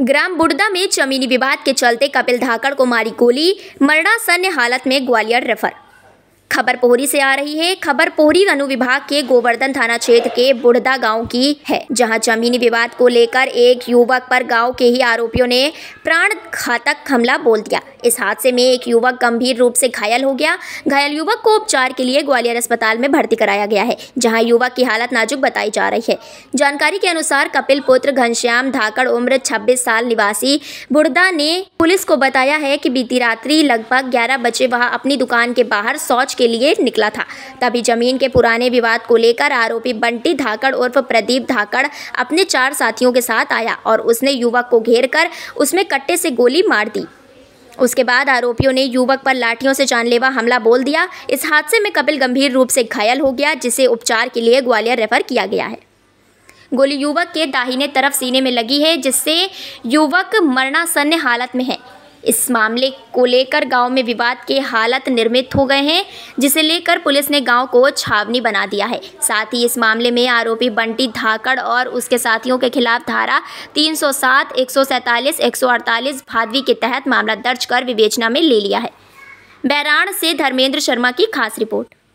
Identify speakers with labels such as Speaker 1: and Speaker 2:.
Speaker 1: ग्राम बुड़दा में जमीनी विवाद के चलते कपिल धाकड़ को मारी गोली सैन्य हालत में ग्वालियर रेफर खबर पोहरी से आ रही है खबर पोहरी अनुविभाग के गोवर्धन थाना क्षेत्र के बुढ़दा गांव की है जहां जमीनी विवाद को लेकर एक युवक पर गांव के ही आरोपियों ने प्राण घातक हमला बोल दिया इस हादसे में एक युवक गंभीर रूप से घायल हो गया घायल युवक को उपचार के लिए ग्वालियर अस्पताल में भर्ती कराया गया है जहां युवक की हालत नाजुक बताई जा रही है जानकारी के अनुसार कपिल पुत्र घनश्याम धाकड़ उम्र 26 साल निवासी बुड़दा ने पुलिस को बताया है कि बीती रात्रि लगभग ग्यारह बजे वह अपनी दुकान के बाहर शौच के लिए निकला था तभी जमीन के पुराने विवाद को लेकर आरोपी बंटी धाकड़ उर्फ प्रदीप धाकड़ अपने चार साथियों के साथ आया और उसने युवक को घेर कर उसमें कट्टे से गोली मार दी उसके बाद आरोपियों ने युवक पर लाठियों से जानलेवा हमला बोल दिया इस हादसे में कपिल गंभीर रूप से घायल हो गया जिसे उपचार के लिए ग्वालियर रेफर किया गया है गोली युवक के दाहिने तरफ सीने में लगी है जिससे युवक मरणासन्न हालत में है इस मामले को लेकर गांव में विवाद के हालत निर्मित हो गए हैं जिसे लेकर पुलिस ने गांव को छावनी बना दिया है साथ ही इस मामले में आरोपी बंटी धाकड़ और उसके साथियों के खिलाफ धारा 307, 147, 148 भादवी के तहत मामला दर्ज कर विवेचना में ले लिया है बैराण से धर्मेंद्र शर्मा की खास रिपोर्ट